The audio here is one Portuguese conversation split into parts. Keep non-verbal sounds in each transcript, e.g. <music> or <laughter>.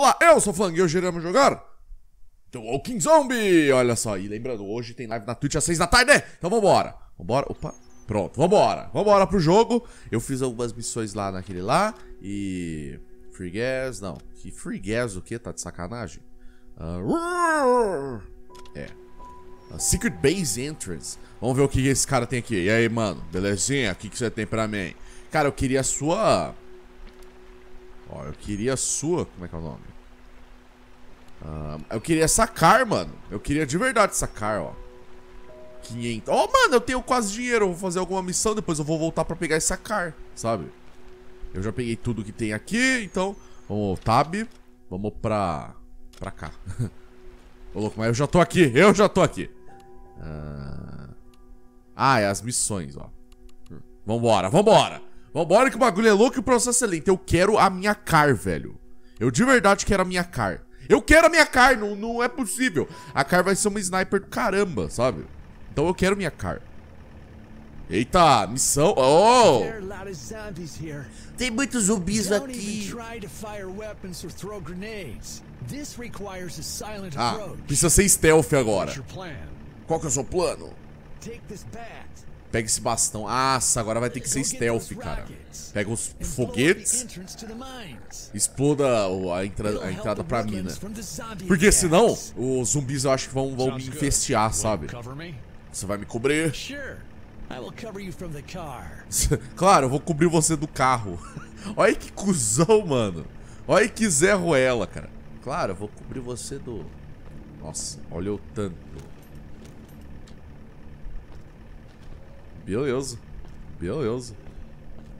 Olá, eu sou o Fang e hoje iremos jogar The Walking Zombie. Olha só, e lembrando, hoje tem live na Twitch às 6 da tarde, então vambora. Vambora, opa, pronto, vambora. Vambora pro jogo. Eu fiz algumas missões lá naquele lá e... Free gas, não. Que free gas o que? Tá de sacanagem. Uh... É. A Secret Base Entrance. Vamos ver o que esse cara tem aqui. E aí, mano, belezinha? O que, que você tem pra mim? Cara, eu queria a sua Ó, eu queria a sua. Como é que é o nome? Ah, eu queria sacar, mano. Eu queria de verdade sacar, ó. 500. Ó, oh, mano, eu tenho quase dinheiro. vou fazer alguma missão, depois eu vou voltar pra pegar e sacar, sabe? Eu já peguei tudo que tem aqui, então. Vamos, tab. Vamos pra. pra cá. <laughs> Ô, louco, mas eu já tô aqui. Eu já tô aqui. Ah, ah é as missões, ó. Hum, vambora, vambora. Vambora que o bagulho é louco e o processo é lento. Eu quero a minha car, velho. Eu de verdade quero a minha car. Eu quero a minha car, não, não é possível. A car vai ser uma sniper do caramba, sabe? Então eu quero minha car. Eita, missão. Oh! Tem muitos zumbis aqui. Ah, precisa ser stealth agora. Qual que é o seu plano? Pega esse bastão. Ah, agora vai ter que ser stealth, cara. Pega os foguetes. Exploda a, entra a entrada pra mina. Porque senão, os zumbis eu acho que vão, vão me infestiar, sabe? Você vai me cobrir. <laughs> claro, eu vou cobrir você do carro. <laughs> Olha que cuzão, mano. Olha que Zé Ruela, cara. Claro, eu vou cobrir você do... Nossa, olha o tanto. Beleza. Beleza.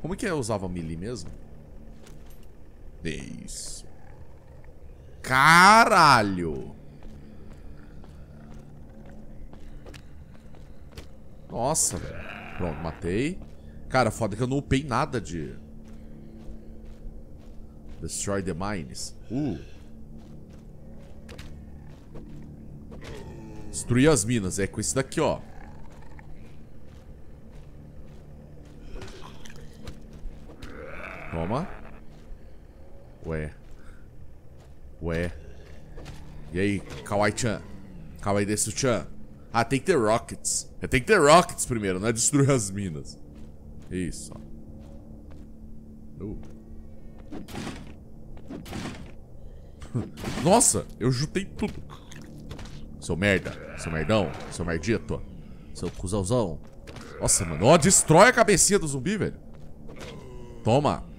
Como é que eu é usava melee mesmo? 10. Caralho! Nossa, velho. Pronto, matei. Cara, foda que eu não upei nada de... Destroy the mines. Uh. Destruir as minas. É com esse daqui, ó. Toma. Ué. Ué. E aí, Kawaii-chan? Kawaii Desu-chan? Ah, tem que ter rockets. É, tem que ter rockets primeiro, não é destruir as minas. Isso. Uh. <laughs> Nossa, eu jutei tudo. Seu merda, seu merdão, seu merdito, seu cuzãozão. Nossa, mano, ó, destrói a cabecinha do zumbi, velho. Toma.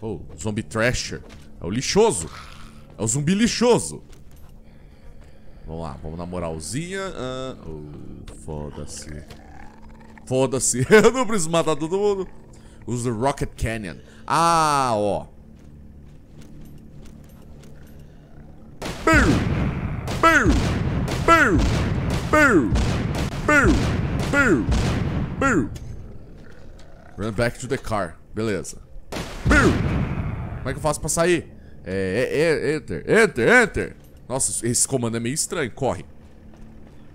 Pô, zombie trasher. É o lixoso. É o zumbi lixoso. Vamos lá, vamos na moralzinha. Ah, oh, Foda-se. Foda-se. <laughs> Eu não preciso matar todo mundo. Usa Rocket Canyon. Ah, ó. Pew! Pew! Pew! Pew! Pew! Pew! Pew! Run back to the car. Beleza. Como é que eu faço pra sair? É, é, é, enter, enter, enter. Nossa, esse comando é meio estranho. Corre.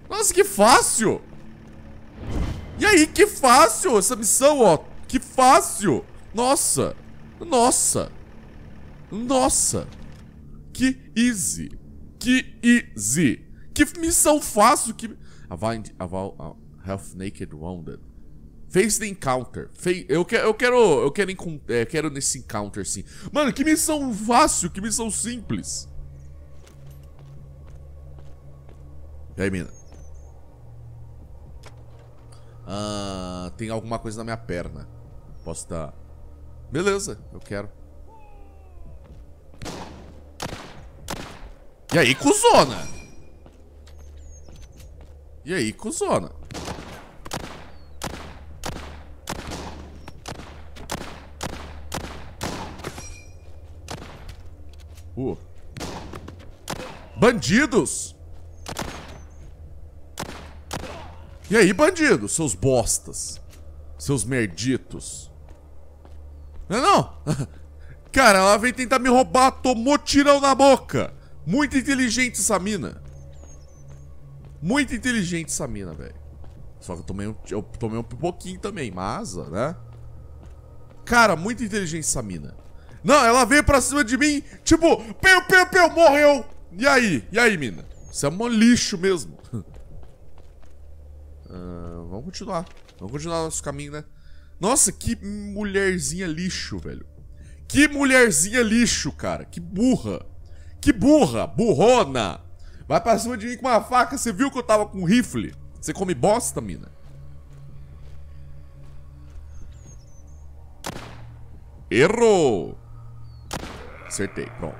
Nossa, que fácil! E aí, que fácil essa missão, ó. Que fácil! Nossa! Nossa! Nossa! Que easy! Que easy! Que missão fácil! Que... Avoid, avoid, uh, half naked wounded. Face the encounter. Fe eu, que eu quero. Eu quero, é, quero nesse encounter, sim. Mano, que missão fácil, que missão simples. E aí, mina? Ah, tem alguma coisa na minha perna. Posso estar. Tá... Beleza, eu quero. E aí, cuzona? E aí, cuzona? Uh. Bandidos! E aí, bandidos, seus bostas. Seus merditos. Não, é não. <laughs> Cara, ela veio tentar me roubar, tomou tirão na boca. Muito inteligente essa mina. Muito inteligente essa mina, velho. Só que eu tomei, um, eu tomei um também, mas, né? Cara, muito inteligente essa mina. Não, ela veio pra cima de mim, tipo, peu, peu, peu, morreu. E aí? E aí, mina? Isso é um lixo mesmo. uh, <laughs> vamos continuar. Vamos continuar nosso caminho, né? Nossa, que mulherzinha lixo, velho. Que mulherzinha lixo, cara. Que burra. Que burra, burrona. Vai pra cima de mim com uma faca. Você viu que eu tava com um rifle? Você come bosta, mina? Errou! Acertei, pronto.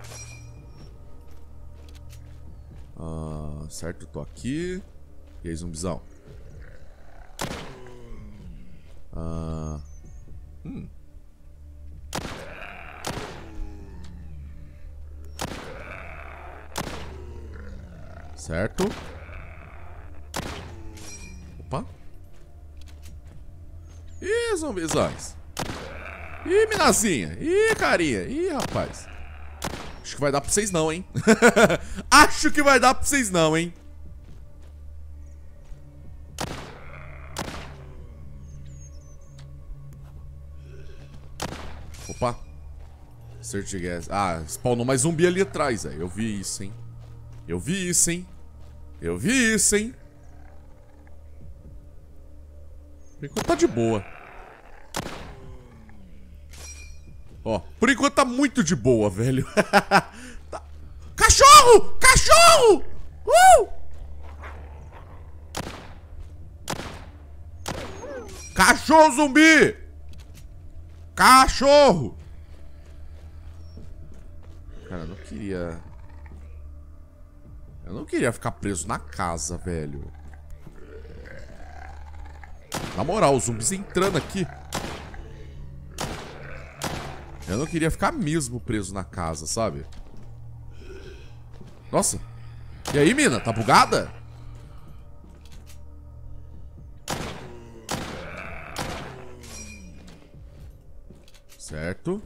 Ah, certo, tô aqui. E aí, zumbizão? Ah, hum. Certo. Opa. Ih, zumbizões. Ih, minazinha. Ih, carinha. Ih, rapaz. Acho que vai dar pra vocês não, hein? <laughs> Acho que vai dar pra vocês não, hein? Opa. Search gas. Ah, spawnou mais zumbi ali atrás, velho. Eu vi isso, hein? Eu vi isso, hein? Eu vi isso, hein? Por enquanto tá de boa. Ó, por enquanto tá muito de boa, velho. <laughs> tá... Cachorro! Cachorro! Uh! Cachorro zumbi! Cachorro! Cara, não queria... Eu não queria ficar preso na casa, velho. Na moral, os zumbis entrando aqui. Eu não queria ficar mesmo preso na casa, sabe? Nossa. E aí, mina? Tá bugada? Certo.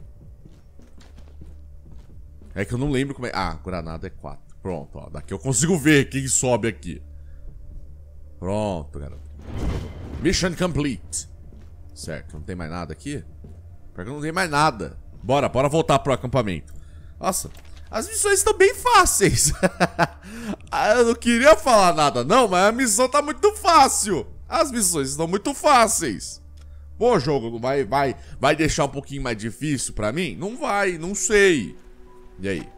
É que eu não lembro como é... Ah, granada é 4. Pronto, ó. Daqui eu consigo ver quem sobe aqui. Pronto, garoto. Mission complete. Certo, não tem mais nada aqui? Pior que não tem mais nada. Bora, bora voltar pro acampamento. Nossa, as missões estão bem fáceis. <laughs> Ah, eu não queria falar nada não, mas a missão tá muito fácil. As missões estão muito fáceis. Pô, jogo, vai, vai, vai deixar um pouquinho mais difícil pra mim? Não vai, não sei. E aí?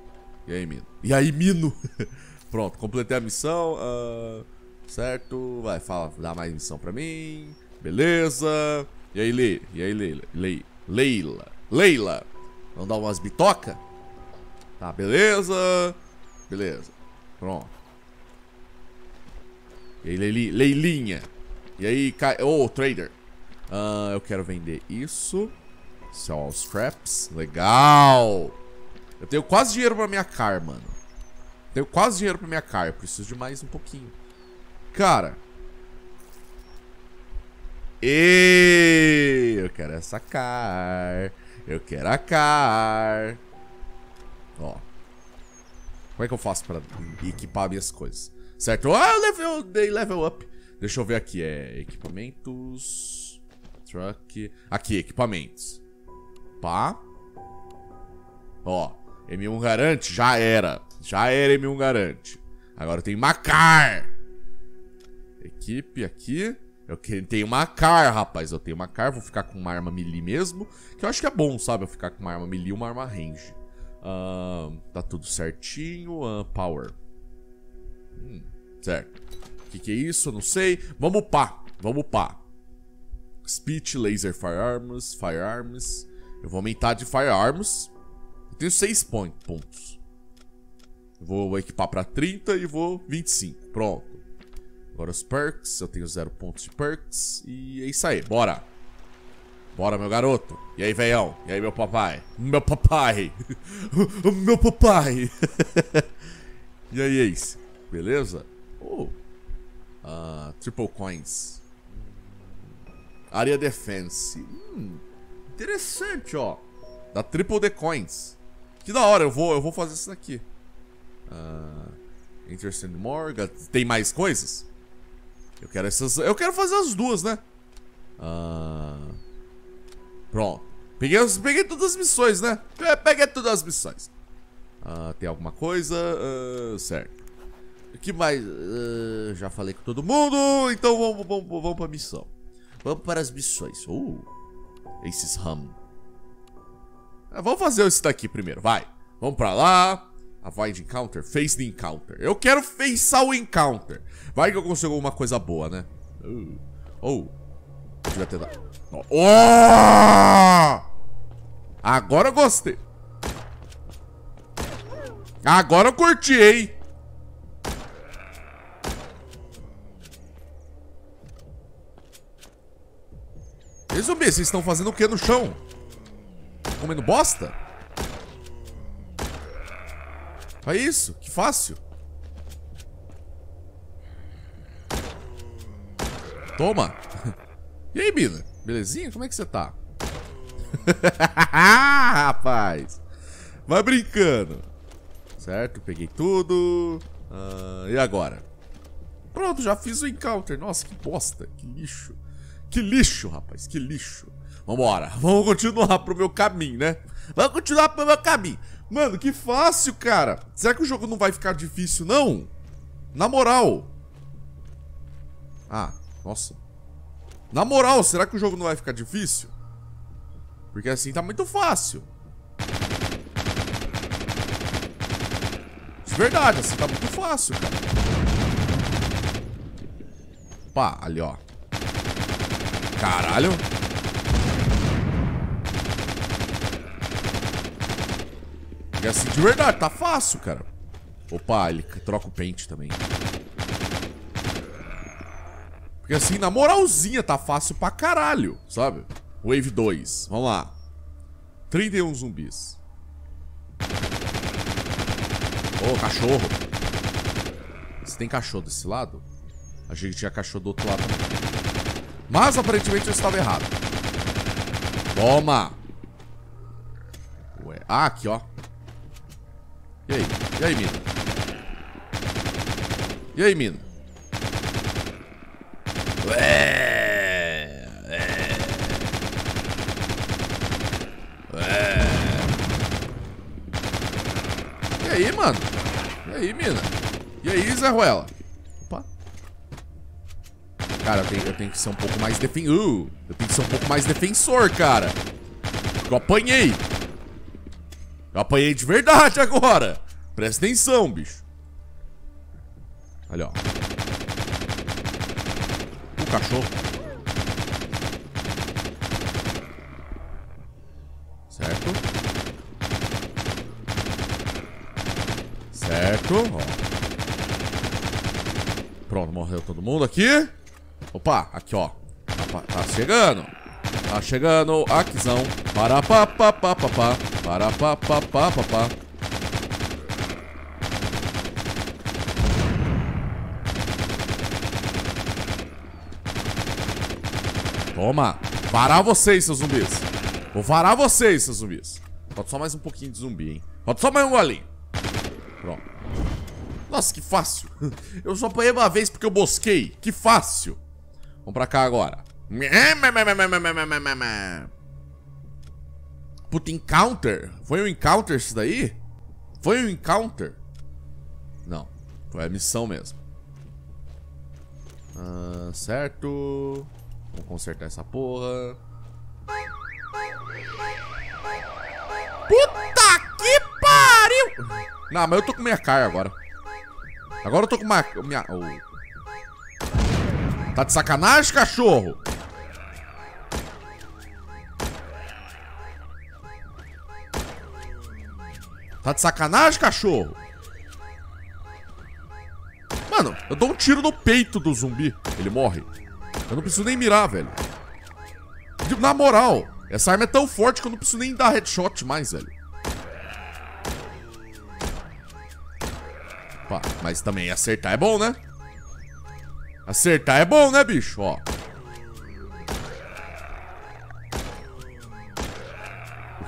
E aí, Mino? E aí, Mino? <laughs> Pronto, completei a missão. Uh, certo, vai, fala, dá mais missão pra mim. Beleza. E aí, Leila? E aí, Leila? Leila? Leila? Leila? Vamos dar umas bitoca? Tá, beleza. Beleza. Pronto. E aí, Leili, Leilinha. E aí, Ô, oh, trader. Uh, eu quero vender isso. Sell os scraps. Legal. Eu tenho quase dinheiro pra minha car, mano. Tenho quase dinheiro pra minha car. Eu preciso de mais um pouquinho. Cara. E eu quero essa car. Eu quero a car. Ó. Como é que eu faço pra equipar minhas coisas? Certo? Ah, eu, level, eu dei level up. Deixa eu ver aqui. É equipamentos. Truck. Aqui, equipamentos. Pá. Ó. M1 garante? Já era. Já era M1 garante. Agora tem Macar. Equipe aqui. Eu tenho uma car, rapaz. Eu tenho uma car, vou ficar com uma arma melee mesmo. Que eu acho que é bom, sabe? Eu ficar com uma arma melee e uma arma range. Uh, tá tudo certinho. Uh, power. Hum, certo. O que, que é isso? Não sei. Vamos upar. Vamos upar. Speech, laser, firearms, firearms. Eu vou aumentar de firearms. Eu tenho 6 pontos. vou equipar pra 30 e vou 25. Pronto. Agora os perks, eu tenho zero pontos de perks. E é isso aí, bora. Bora, meu garoto. E aí, veião? E aí, meu papai? Meu papai! <laughs> meu papai! <laughs> e aí, Ace? Beleza? Uh, triple coins. Área defense. Hum, interessante, ó. Da triple de coins. Que da hora, eu vou, eu vou fazer isso daqui. Uh, ah, Interesting More. Tem mais coisas? Eu quero essas... Eu quero fazer as duas, né? Pronto. Ah, peguei, peguei todas as missões, né? Eu é, peguei todas as missões. Ah, tem alguma coisa? Ah, certo. O que mais? já falei com todo mundo. Então vamos, vamos, vamos pra missão. Vamos para as missões. Uh, esses ram vamos fazer esse daqui primeiro, vai. Vamos pra lá. Avoid encounter? Face the encounter. Eu quero facear o encounter. Vai que eu consigo alguma coisa boa, né? Uh. Ou. Oh. Devia ter dado. Oh! Agora eu gostei. Agora eu curti, hein? E zumbi, vocês estão fazendo o que no chão? Comendo bosta? Olha é isso, que fácil. Toma. <laughs> E aí, Bila? Belezinha? Como é que você tá? <laughs> Rapaz. Vai brincando. Certo, peguei tudo. Ah, e agora? Pronto, já fiz o encounter. Nossa, que bosta, que lixo. Que lixo, rapaz, que lixo. Vambora, vamos continuar pro meu caminho, né? Vamos continuar pro meu caminho. Mano, que fácil, cara. Será que o jogo não vai ficar difícil, não? Na moral. Ah, nossa. Na moral, será que o jogo não vai ficar difícil? Porque assim tá muito fácil. De verdade, assim tá muito fácil, cara. Pá, ali, ó. Caralho. E assim, de verdade, tá fácil, cara. Opa, ele troca o pente também. Porque assim, na moralzinha, tá fácil pra caralho, sabe? Wave 2, vamos lá. 31 zumbis. Ô, oh, cachorro. Você tem cachorro desse lado? Achei que tinha cachorro do outro lado Mas aparentemente eu estava errado. Toma! Ué. Ah, aqui, ó. E aí? E aí, mina? E aí, mina? Ué! Ué! Ué! E aí, mano? E aí, mina? E aí, Zé Ruela? Opa! Cara, eu tenho, eu tenho que ser um pouco mais defensor. Uh, eu tenho que ser um pouco mais defensor, cara! Eu apanhei! Eu apanhei de verdade agora. Presta atenção, bicho. Olha, ó. O cachorro. Certo. Certo, ó. Pronto, morreu todo mundo aqui. Opa, aqui, ó. Tá, tá chegando. Tá chegando, aquizão. pa para pa pa pa pa pa. Toma. Varar vocês, seus zumbis. Vou varar vocês, seus zumbis. Falta só mais um pouquinho de zumbi, hein. Falta só mais um golinho. Pronto. Nossa, que fácil. <laughs> Eu só apanhei uma vez porque eu bosquei. Que fácil. Vamos pra cá agora. Puta, encounter? Foi um encounter isso daí? Foi um encounter? Não. Foi a missão mesmo. Ah, certo. Vamos consertar essa porra. Puta que pariu! Não, mas eu tô com minha cara agora. Agora eu tô com uma... Minha... Oh. Tá de sacanagem, cachorro? Tá de sacanagem, cachorro? Mano, eu dou um tiro no peito do zumbi. Ele morre. Eu não preciso nem mirar, velho. Na moral, essa arma é tão forte que eu não preciso nem dar headshot mais, velho. Opa, mas também acertar é bom, né? Acertar é bom, né, bicho? Ó.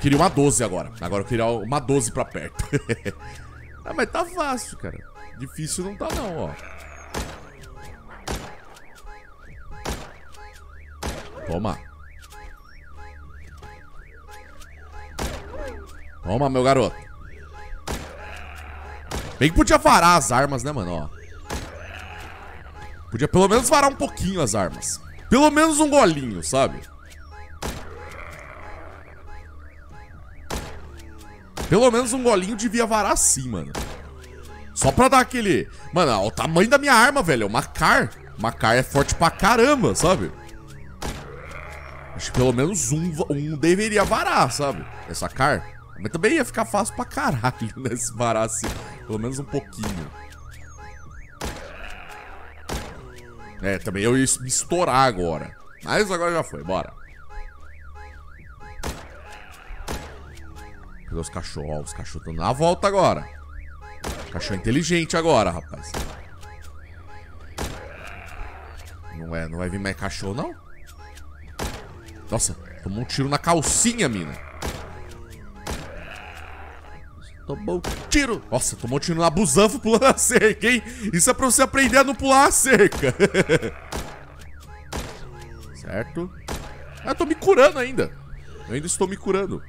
queria uma 12 agora. Agora eu queria uma 12 pra perto. <laughs> ah, mas tá fácil, cara. Difícil não tá não, ó. Toma. Toma, meu garoto. Bem que podia varar as armas, né, mano? Ó. Podia pelo menos varar um pouquinho as armas. Pelo menos um golinho, sabe? Pelo menos um golinho devia varar assim, mano. Só pra dar aquele... Mano, ó, o tamanho da minha arma, velho. É uma car. Uma car é forte pra caramba, sabe? Acho que pelo menos um, um deveria varar, sabe? Essa car. Mas também ia ficar fácil pra caralho, <laughs> né? Se varasse assim. pelo menos um pouquinho. É, também eu ia me estourar agora. Mas agora já foi, bora. os cachorros? os cachorros estão na volta agora. Cachorro inteligente agora, rapaz. Não é, não vai vir mais cachorro, não? Nossa, tomou um tiro na calcinha, mina. Tomou um tiro. Nossa, tomou um tiro na busanfa pulando a <laughs> cerca, hein? Isso é pra você aprender a não pular a cerca. <laughs> certo? Ah, eu tô me curando ainda. Eu ainda estou me curando.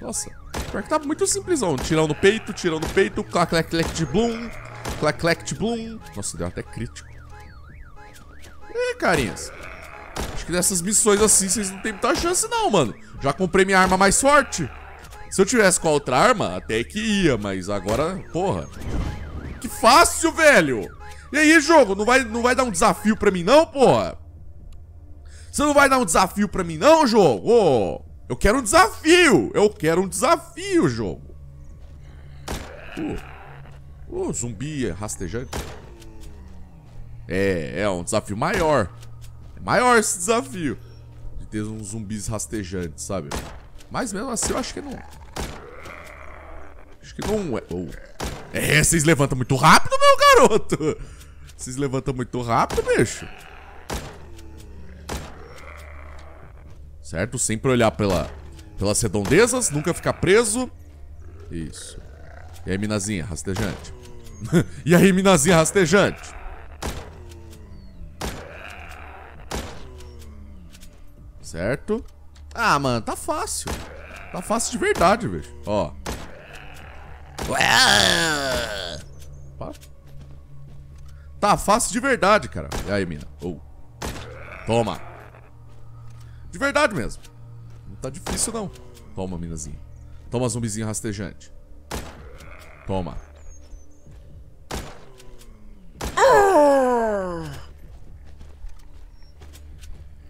Nossa. Pior que tá muito simplesão. Tirando o peito, tirando o peito, clac, clac, clac de bloom. Clac, clac de bloom. Nossa, deu até crítico. É, carinhas. Acho que nessas missões assim vocês não tem muita chance não, mano. Já comprei minha arma mais forte. Se eu tivesse com a outra arma, até que ia, mas agora, porra. Que fácil, velho. E aí, jogo, não vai, não vai dar um desafio pra mim não, porra? Você não vai dar um desafio pra mim não, jogo? Oh. Eu quero um desafio! Eu quero um desafio, jogo! Uh, uh zumbi rastejante. É, é um desafio maior. É maior esse desafio. De ter uns zumbis rastejantes, sabe? Mas mesmo assim, eu acho que não... Acho que não é... Oh. É, vocês levantam muito rápido, meu garoto! Vocês levantam muito rápido, bicho. certo? Sempre olhar pela, pelas redondezas, nunca ficar preso. Isso. E aí, minazinha rastejante? <laughs> e aí, minazinha rastejante? Certo? Ah, mano, tá fácil. Tá fácil de verdade, velho. Ó. Ué! Tá fácil de verdade, cara. E aí, mina? Oh. Toma. De verdade mesmo. Não tá difícil, não. Toma, minazinha. Toma, zumbizinho rastejante. Toma.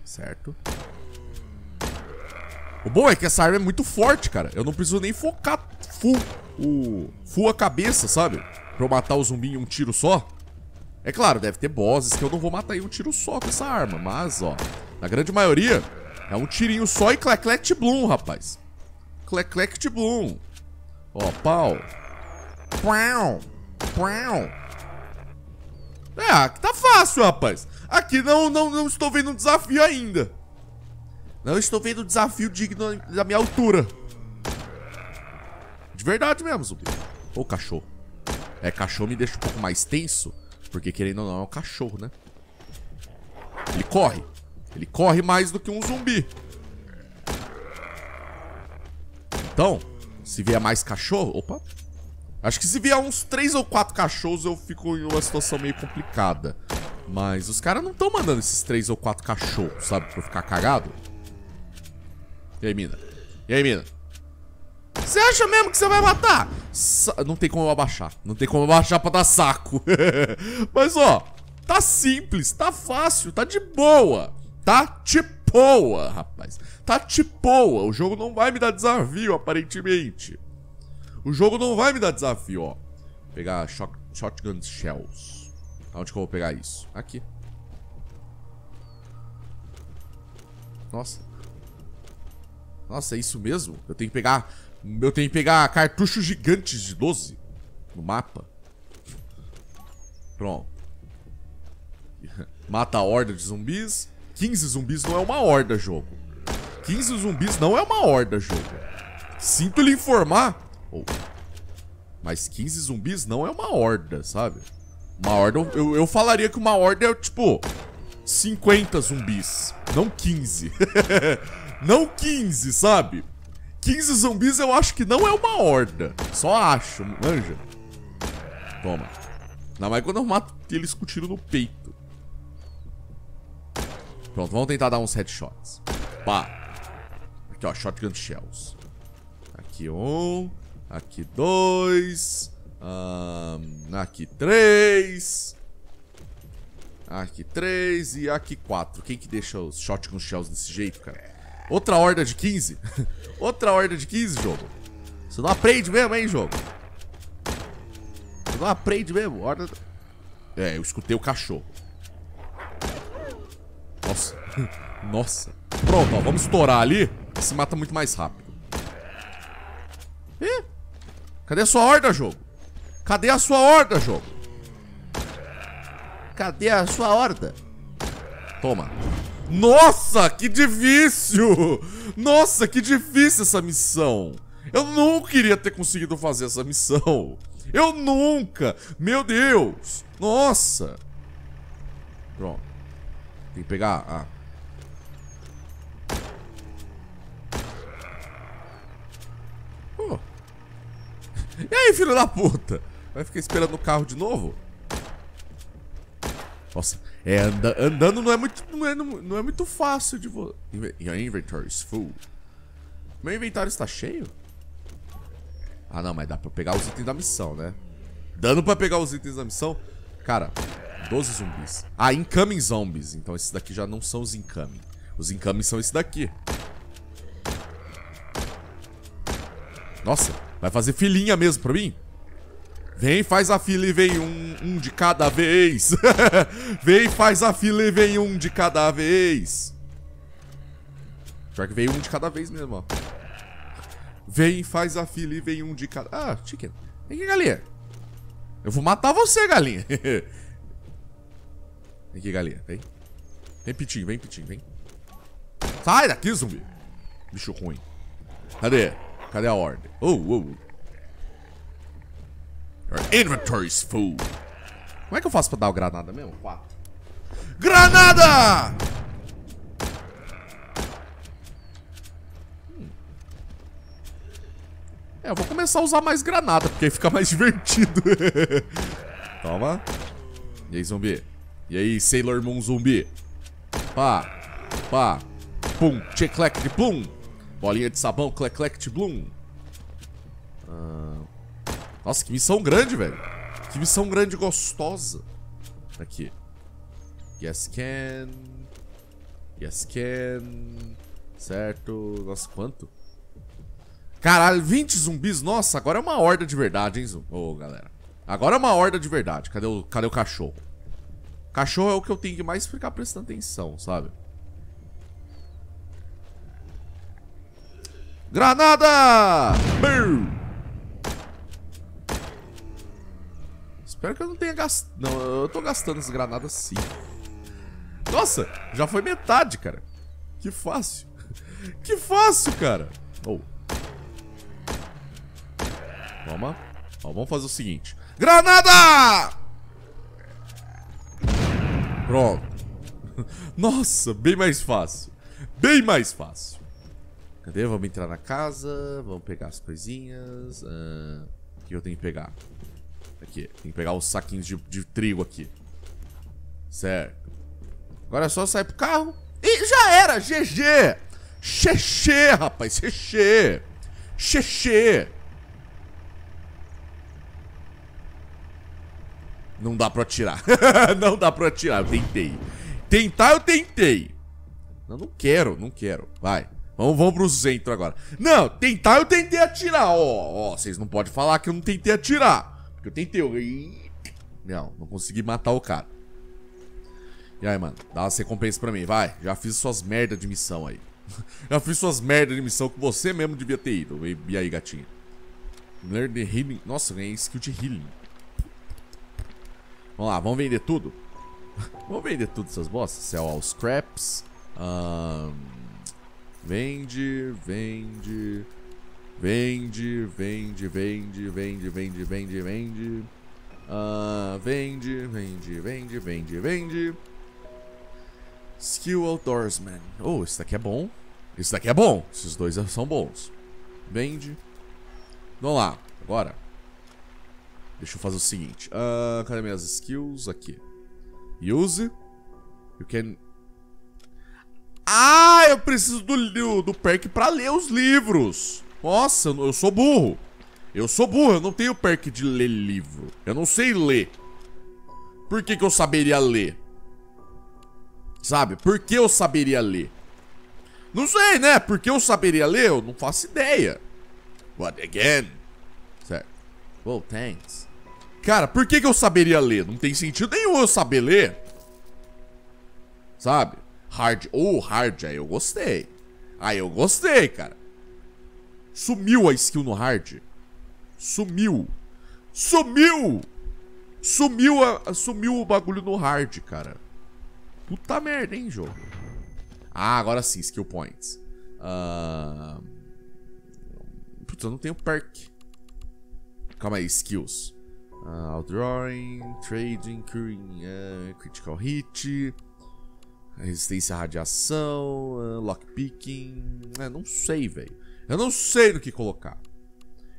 Certo. O bom é que essa arma é muito forte, cara. Eu não preciso nem focar full, o, full a cabeça, sabe? Pra eu matar o zumbi em um tiro só. É claro, deve ter bosses que eu não vou matar em um tiro só com essa arma. Mas, ó, na grande maioria, é um tirinho só e cleclect bloom, rapaz. Cleclect bloom. Ó, pau. Pau. Pau. É, aqui tá fácil, rapaz. Aqui não, não, não estou vendo um desafio ainda. Não estou vendo um desafio digno da minha altura. De verdade mesmo, zumbi. Ô, cachorro. É, cachorro me deixa um pouco mais tenso. Porque, querendo ou não, é um cachorro, né? Ele corre. Ele corre mais do que um zumbi. Então, se vier mais cachorro... Opa! Acho que se vier uns três ou quatro cachorros, eu fico em uma situação meio complicada. Mas os caras não estão mandando esses três ou quatro cachorros, sabe? Pra eu ficar cagado. E aí, mina? E aí, mina? Você acha mesmo que você vai matar? Sa não tem como eu abaixar. Não tem como eu abaixar pra dar saco. <laughs> Mas, ó, tá simples, tá fácil, tá de boa. Tá tipoa, rapaz. Tá tipoa. O jogo não vai me dar desafio, aparentemente. O jogo não vai me dar desafio, ó. Vou pegar shotgun shells. Aonde que eu vou pegar isso? Aqui. Nossa. Nossa, é isso mesmo? Eu tenho que pegar... Eu tenho que pegar cartuchos gigantes de 12 no mapa. Pronto. <laughs> Mata a horda de zumbis. 15 zumbis não é uma horda, jogo. 15 zumbis não é uma horda, jogo. Sinto lhe informar. Oh. Mas 15 zumbis não é uma horda, sabe? Uma horda, eu, eu falaria que uma horda é, tipo, 50 zumbis. Não 15. <laughs> não 15, sabe? 15 zumbis eu acho que não é uma horda. Só acho, manja. Toma. Ainda mais quando eu mato eles com tiro no peito. Pronto, vamos tentar dar uns headshots. Pá. Aqui, ó, shotgun shells. Aqui um, aqui dois, um, aqui três, aqui três e aqui quatro. Quem que deixa os shotgun shells desse jeito, cara? Outra horda de 15? <laughs> Outra horda de 15, jogo? Você não aprende mesmo, hein, jogo? Você não aprende mesmo? Horda... É, eu escutei o cachorro. Nossa. Nossa. Pronto, ó. Vamos estourar ali. Se mata muito mais rápido. Ih. Cadê a sua horda, jogo? Cadê a sua horda, jogo? Cadê a sua horda? Toma. Nossa, que difícil! Nossa, que difícil essa missão. Eu nunca iria ter conseguido fazer essa missão. Eu nunca! Meu Deus! Nossa! Pronto. Tem que pegar a... Oh. <laughs> E aí, filho da puta? Vai ficar esperando o carro de novo? Nossa, é anda, andando não é muito não é, não é muito fácil de você. Inventory is full. Meu inventário está cheio? Ah, não, mas dá pra pegar os itens da missão, né? Dando pra pegar os itens da missão? Cara, 12 zumbis. Ah, incoming zombies. Então esses daqui já não são os incoming. Os incoming são esses daqui. Nossa, vai fazer filinha mesmo pra mim? Vem, faz a fila e vem um, um de cada vez. <laughs> vem, faz a fila e vem um de cada vez. Pior que veio um de cada vez mesmo, ó. Vem, faz a fila e vem um de cada... Ah, chicken. Vem aqui, galinha. Eu vou matar você, galinha. <laughs> Vem aqui, galinha. Vem. Vem, pitinho. Vem, pitinho. Vem. Sai daqui, zumbi. Bicho ruim. Cadê? Cadê a ordem? Oh, oh. Your is full. Como é que eu faço pra dar o granada mesmo? Quatro. Granada! Hum. É, eu vou começar a usar mais granada, porque aí fica mais <laughs> divertido. Toma. E aí, zumbi? E aí, Sailor Moon zumbi. Pá, pá, pum, tcheclect, plum. Bolinha de sabão, cleclect, plum. Ah. Nossa, que missão grande, velho. Que missão grande e gostosa. Aqui. Yes can. Yes can. Certo. Nossa, quanto? Caralho, 20 zumbis. Nossa, agora é uma horda de verdade, hein, Ô, oh, galera. Agora é uma horda de verdade. Cadê o, cadê o cachorro? Cachorro é o que eu tenho que mais ficar prestando atenção, sabe? Granada! Espero que eu não tenha gastado... Não, eu tô gastando as granadas sim. Nossa, já foi metade, cara. Que fácil. <laughs> Que fácil, cara. Oh. Toma. Ó, vamos fazer o seguinte. Granada! Pronto. <laughs> Nossa, bem mais fácil. Bem mais fácil. Cadê? Vamos entrar na casa. Vamos pegar as coisinhas. Ah, o que eu tenho que pegar? Aqui. Tem que pegar os saquinhos de, de, trigo aqui. Certo. Agora é só sair pro carro. E já era! GG! Xexê, rapaz! Xexê! Xexê! Não dá pra atirar. <laughs> não dá pra atirar, eu tentei. Tentar, eu tentei. Não, não quero, não quero. Vai. Vamos, vamos pro centro agora. Não, tentar eu tentei atirar. Ó, oh, ó, oh, vocês não podem falar que eu não tentei atirar. Porque eu tentei. Eu... Não, não consegui matar o cara. E aí, mano, dá as recompensas pra mim, vai. Já fiz suas merda de missão aí. <laughs> Já fiz suas merda de missão que você mesmo devia ter ido. E, e aí, gatinha? Learn the healing. Nossa, ganhei skill de healing. Vamos lá, vamos vender tudo? vamos vender tudo essas bostas? Sell all scraps. Um, vende, vende, vende, vende, vende, vende, vende, vende, vende. Uh, vende, vende, vende, vende, vende. Skill Outdoorsman. Oh, esse daqui é bom. Esse daqui é bom. Esses dois são bons. Vende. Vamos lá, agora. Deixa eu fazer o seguinte. Uh, cadê minhas skills? Aqui. Use. You can... Ah, eu preciso do, do perk pra ler os livros. Nossa, eu sou burro. Eu sou burro, eu não tenho perk de ler livro. Eu não sei ler. Por que, que eu saberia ler? Sabe? Por que eu saberia ler? Não sei, né? Por que eu saberia ler? Eu não faço ideia. What again? Certo. Well, thanks. Cara, por que, que eu saberia ler? Não tem sentido nenhum eu saber ler. Sabe? Hard. Ou oh, hard, aí eu gostei. Aí eu gostei, cara. Sumiu a skill no hard. Sumiu. Sumiu! Sumiu, a... sumiu o bagulho no hard, cara. Puta merda, hein, jogo. Ah, agora sim, skill points. Uh... puta eu não tenho perk. Calma aí, skills. Uh, outdrawing, trading, curing, uh, critical hit, eh, resistência à radiação, uh, lockpicking. Uh, não sei, velho. Eu não sei no que colocar.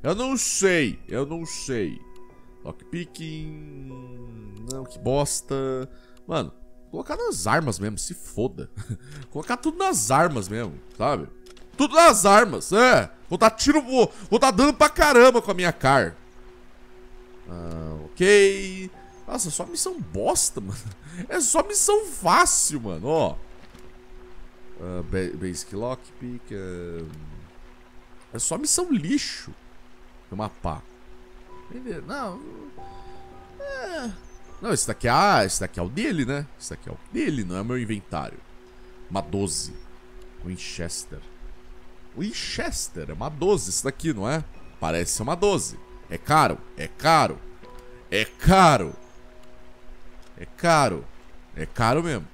Eu não sei, eu não sei. Lockpicking. Não, que bosta. Mano, colocar nas armas mesmo, se foda. <laughs> colocar tudo nas armas mesmo, sabe? Tudo nas armas, é. Vou dar tiro, vou, vou dar dano pra caramba com a minha car. Ah, ok. Nossa, só missão bosta, <laughs> mano. É só missão fácil, mano, ó. Uh, basic Lockpick. Uh... Ah, é só missão lixo. Eu mapar. Não. É... Não, esse daqui, é, ah, esse daqui é o dele, né? Esse daqui é o dele, não é meu inventário. Uma 12. Winchester. Winchester, é uma 12 isso daqui, não é? Parece ser uma 12. É caro? É caro? É caro? É caro? É caro mesmo.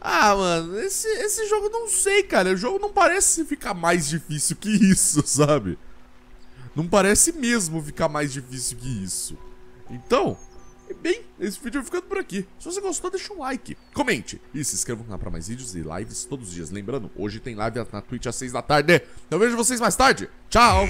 Ah, mano, esse, esse jogo não sei, cara. O jogo não parece ficar mais difícil que isso, <laughs> sabe? Não parece mesmo ficar mais difícil que isso. Então, bem, esse vídeo vai ficando por aqui. Se você gostou, deixa um like, comente e se inscreva no canal para mais vídeos e lives todos os dias. Lembrando, hoje tem live na Twitch às 6 da tarde. Eu vejo vocês mais tarde. Tchau!